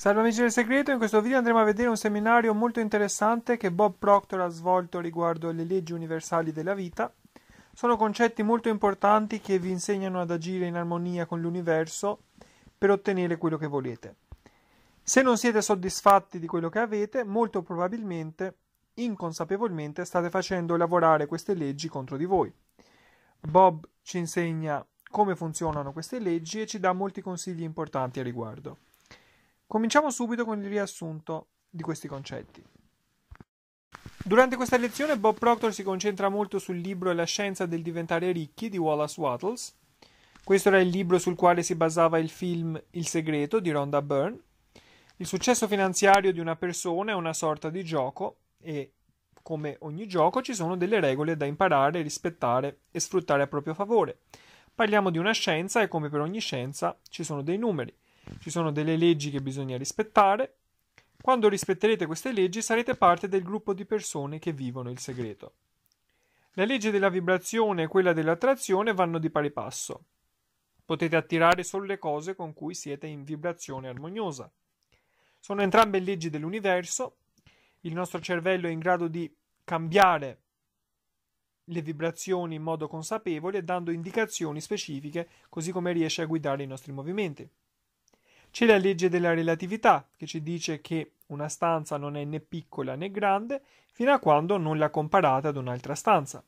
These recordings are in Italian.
Salve amici del segreto, in questo video andremo a vedere un seminario molto interessante che Bob Proctor ha svolto riguardo alle leggi universali della vita. Sono concetti molto importanti che vi insegnano ad agire in armonia con l'universo per ottenere quello che volete. Se non siete soddisfatti di quello che avete, molto probabilmente, inconsapevolmente, state facendo lavorare queste leggi contro di voi. Bob ci insegna come funzionano queste leggi e ci dà molti consigli importanti a riguardo. Cominciamo subito con il riassunto di questi concetti. Durante questa lezione Bob Proctor si concentra molto sul libro La scienza del diventare ricchi di Wallace Wattles. Questo era il libro sul quale si basava il film Il segreto di Rhonda Byrne. Il successo finanziario di una persona è una sorta di gioco e, come ogni gioco, ci sono delle regole da imparare, rispettare e sfruttare a proprio favore. Parliamo di una scienza e, come per ogni scienza, ci sono dei numeri. Ci sono delle leggi che bisogna rispettare. Quando rispetterete queste leggi sarete parte del gruppo di persone che vivono il segreto. La legge della vibrazione e quella dell'attrazione vanno di pari passo. Potete attirare solo le cose con cui siete in vibrazione armoniosa. Sono entrambe leggi dell'universo. Il nostro cervello è in grado di cambiare le vibrazioni in modo consapevole dando indicazioni specifiche, così come riesce a guidare i nostri movimenti. C'è la legge della relatività che ci dice che una stanza non è né piccola né grande fino a quando non la comparata ad un'altra stanza.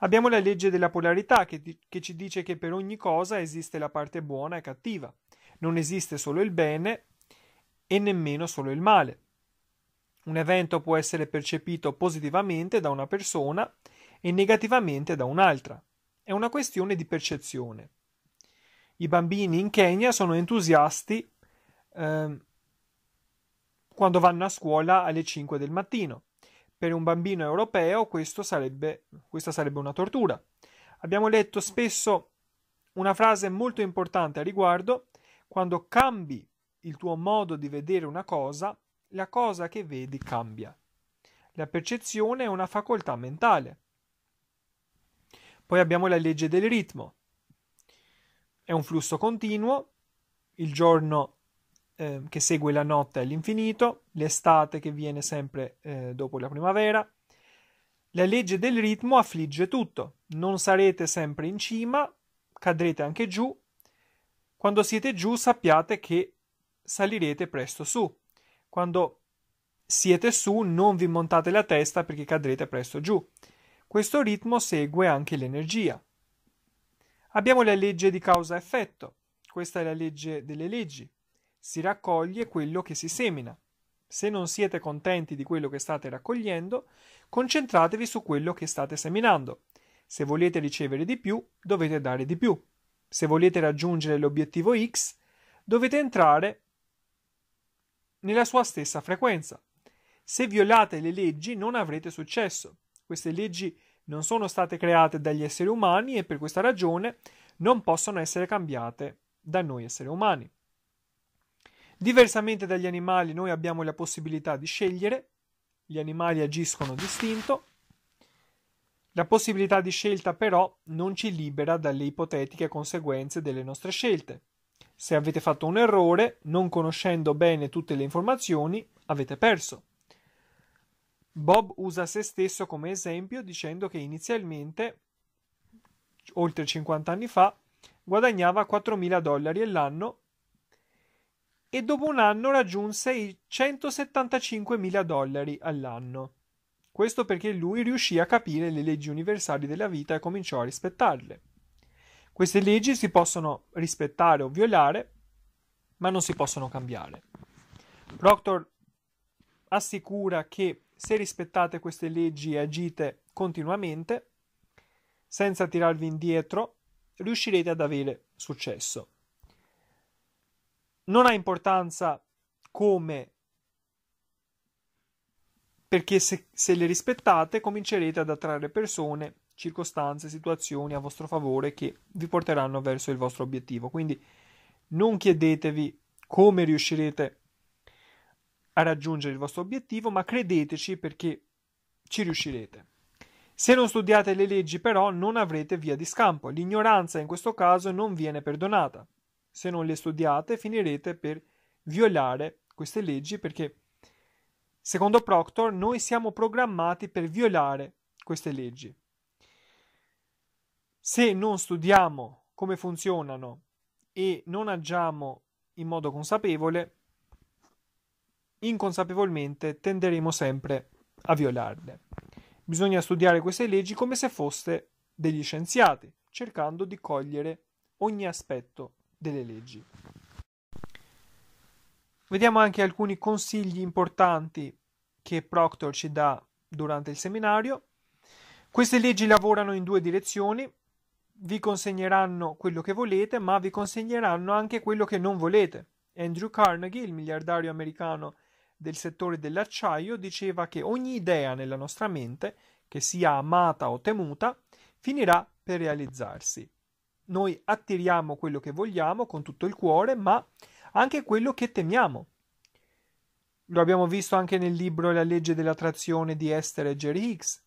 Abbiamo la legge della polarità che, che, ci dice che per ogni cosa esiste la parte buona e cattiva, non esiste solo il bene e nemmeno solo il male. Un evento può essere percepito positivamente da una persona e negativamente da un'altra. È una questione di percezione i bambini in Kenya sono entusiasti eh, quando vanno a scuola alle 5 del mattino. Per un bambino europeo sarebbe, questa sarebbe una tortura. Abbiamo letto spesso una frase molto importante a riguardo, quando cambi il tuo modo di vedere una cosa, la cosa che vedi cambia. La percezione è una facoltà mentale. Poi abbiamo la legge del ritmo è un flusso continuo, il giorno eh, che segue la notte all'infinito, l'estate che viene sempre eh, dopo la primavera. La legge del ritmo affligge tutto, non sarete sempre in cima, cadrete anche giù. Quando siete giù sappiate che salirete presto su. Quando siete su non vi montate la testa perché cadrete presto giù. Questo ritmo segue anche l'energia. Abbiamo la legge di causa-effetto. Questa è la legge delle leggi. Si raccoglie quello che si semina. Se non siete contenti di quello che state raccogliendo, concentratevi su quello che state seminando. Se volete ricevere di più, dovete dare di più. Se volete raggiungere l'obiettivo X, dovete entrare nella sua stessa frequenza. Se violate le leggi non avrete successo. Queste leggi non sono state create dagli esseri umani e per questa ragione non possono essere cambiate da noi esseri umani. Diversamente dagli animali noi abbiamo la possibilità di scegliere, gli animali agiscono distinto, la possibilità di scelta però non ci libera dalle ipotetiche conseguenze delle nostre scelte. Se avete fatto un errore, non conoscendo bene tutte le informazioni, avete perso. Bob usa se stesso come esempio dicendo che inizialmente, oltre 50 anni fa, guadagnava 4.000 dollari all'anno e dopo un anno raggiunse i 175.000 dollari all'anno. Questo perché lui riuscì a capire le leggi universali della vita e cominciò a rispettarle. Queste leggi si possono rispettare o violare, ma non si possono cambiare. Proctor assicura che se rispettate queste leggi e agite continuamente, senza tirarvi indietro, riuscirete ad avere successo. Non ha importanza come, perché se, se le rispettate comincerete ad attrarre persone, circostanze, situazioni a vostro favore che vi porteranno verso il vostro obiettivo. Quindi non chiedetevi come riuscirete a raggiungere il vostro obiettivo, ma credeteci perché ci riuscirete. Se non studiate le leggi però non avrete via di scampo, l'ignoranza in questo caso non viene perdonata. Se non le studiate finirete per violare queste leggi perché secondo Proctor noi siamo programmati per violare queste leggi. Se non studiamo come funzionano e non agiamo in modo consapevole, inconsapevolmente tenderemo sempre a violarle. Bisogna studiare queste leggi come se foste degli scienziati, cercando di cogliere ogni aspetto delle leggi. Vediamo anche alcuni consigli importanti che Proctor ci dà durante il seminario. Queste leggi lavorano in due direzioni, vi consegneranno quello che volete, ma vi consegneranno anche quello che non volete. Andrew Carnegie, il miliardario americano del settore dell'acciaio diceva che ogni idea nella nostra mente, che sia amata o temuta, finirà per realizzarsi. Noi attiriamo quello che vogliamo con tutto il cuore, ma anche quello che temiamo. Lo abbiamo visto anche nel libro La legge dell'attrazione di Esther e Jerry Hicks.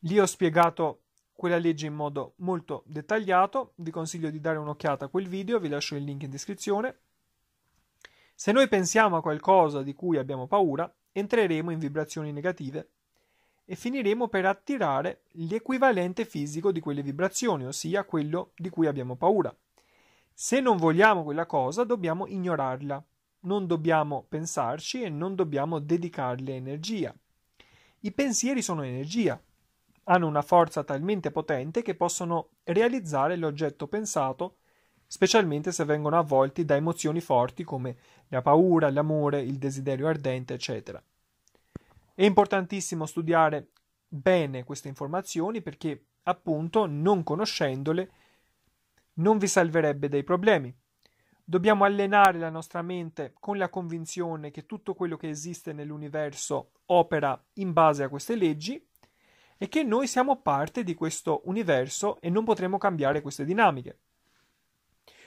Lì ho spiegato quella legge in modo molto dettagliato, vi consiglio di dare un'occhiata a quel video, vi lascio il link in descrizione. Se noi pensiamo a qualcosa di cui abbiamo paura, entreremo in vibrazioni negative e finiremo per attirare l'equivalente fisico di quelle vibrazioni, ossia quello di cui abbiamo paura. Se non vogliamo quella cosa, dobbiamo ignorarla, non dobbiamo pensarci e non dobbiamo dedicarle energia. I pensieri sono energia, hanno una forza talmente potente che possono realizzare l'oggetto pensato specialmente se vengono avvolti da emozioni forti come la paura, l'amore, il desiderio ardente, eccetera. È importantissimo studiare bene queste informazioni perché, appunto, non conoscendole non vi salverebbe dei problemi. Dobbiamo allenare la nostra mente con la convinzione che tutto quello che esiste nell'universo opera in base a queste leggi e che noi siamo parte di questo universo e non potremo cambiare queste dinamiche.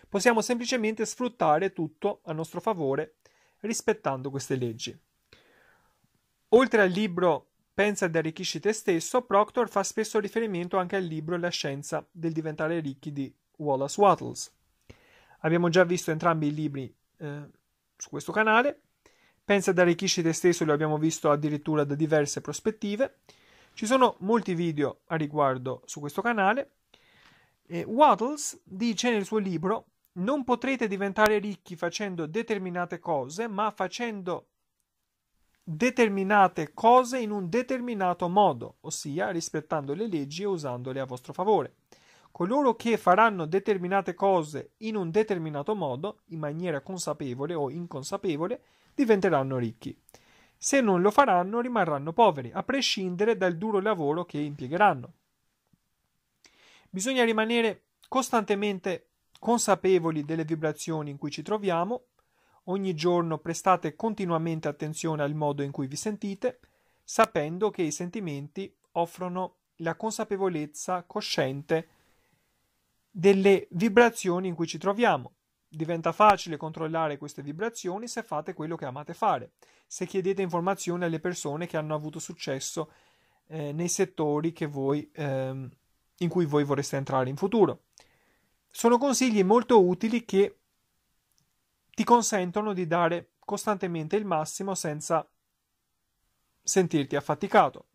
Possiamo semplicemente sfruttare tutto a nostro favore rispettando queste leggi. Oltre al libro Pensa ed arricchisci te stesso, Proctor fa spesso riferimento anche al libro La scienza del diventare ricchi di Wallace Wattles. Abbiamo già visto entrambi i libri eh, su questo canale. Pensa ad arricchisci te stesso lo abbiamo visto addirittura da diverse prospettive. Ci sono molti video a riguardo su questo canale. E Wattles dice nel suo libro non potrete diventare ricchi facendo determinate cose, ma facendo determinate cose in un determinato modo, ossia rispettando le leggi e usandole a vostro favore. Coloro che faranno determinate cose in un determinato modo, in maniera consapevole o inconsapevole, diventeranno ricchi. Se non lo faranno, rimarranno poveri, a prescindere dal duro lavoro che impiegheranno. Bisogna rimanere costantemente Consapevoli delle vibrazioni in cui ci troviamo, ogni giorno prestate continuamente attenzione al modo in cui vi sentite, sapendo che i sentimenti offrono la consapevolezza cosciente delle vibrazioni in cui ci troviamo. Diventa facile controllare queste vibrazioni se fate quello che amate fare, se chiedete informazioni alle persone che hanno avuto successo eh, nei settori voi, ehm, in cui voi vorreste entrare in futuro. Sono consigli molto utili che ti consentono di dare costantemente il massimo senza sentirti affaticato.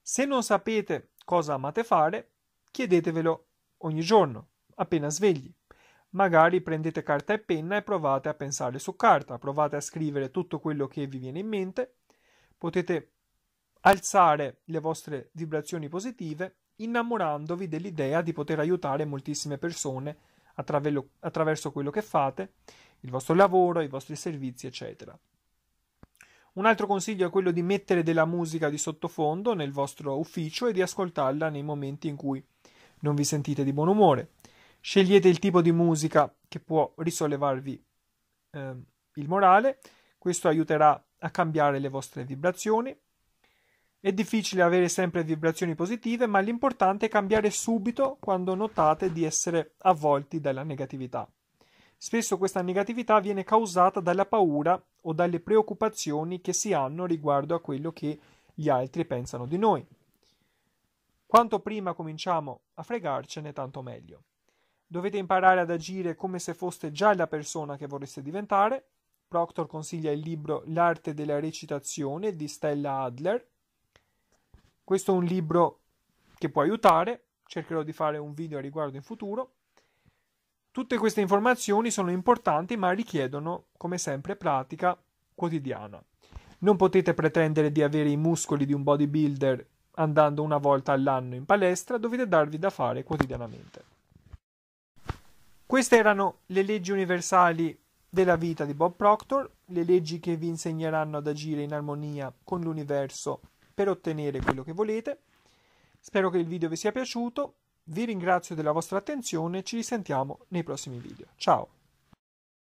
Se non sapete cosa amate fare, chiedetevelo ogni giorno, appena svegli. Magari prendete carta e penna e provate a pensare su carta, provate a scrivere tutto quello che vi viene in mente. Potete alzare le vostre vibrazioni positive innamorandovi dell'idea di poter aiutare moltissime persone attraverso quello che fate, il vostro lavoro, i vostri servizi, eccetera. Un altro consiglio è quello di mettere della musica di sottofondo nel vostro ufficio e di ascoltarla nei momenti in cui non vi sentite di buon umore. Scegliete il tipo di musica che può risollevarvi eh, il morale, questo aiuterà a cambiare le vostre vibrazioni è difficile avere sempre vibrazioni positive, ma l'importante è cambiare subito quando notate di essere avvolti dalla negatività. Spesso questa negatività viene causata dalla paura o dalle preoccupazioni che si hanno riguardo a quello che gli altri pensano di noi. Quanto prima cominciamo a fregarcene, tanto meglio. Dovete imparare ad agire come se foste già la persona che vorreste diventare. Proctor consiglia il libro L'arte della recitazione di Stella Adler questo è un libro che può aiutare, cercherò di fare un video a riguardo in futuro. Tutte queste informazioni sono importanti ma richiedono, come sempre, pratica quotidiana. Non potete pretendere di avere i muscoli di un bodybuilder andando una volta all'anno in palestra, dovete darvi da fare quotidianamente. Queste erano le leggi universali della vita di Bob Proctor, le leggi che vi insegneranno ad agire in armonia con l'universo per ottenere quello che volete. Spero che il video vi sia piaciuto, vi ringrazio della vostra attenzione e ci risentiamo nei prossimi video. Ciao!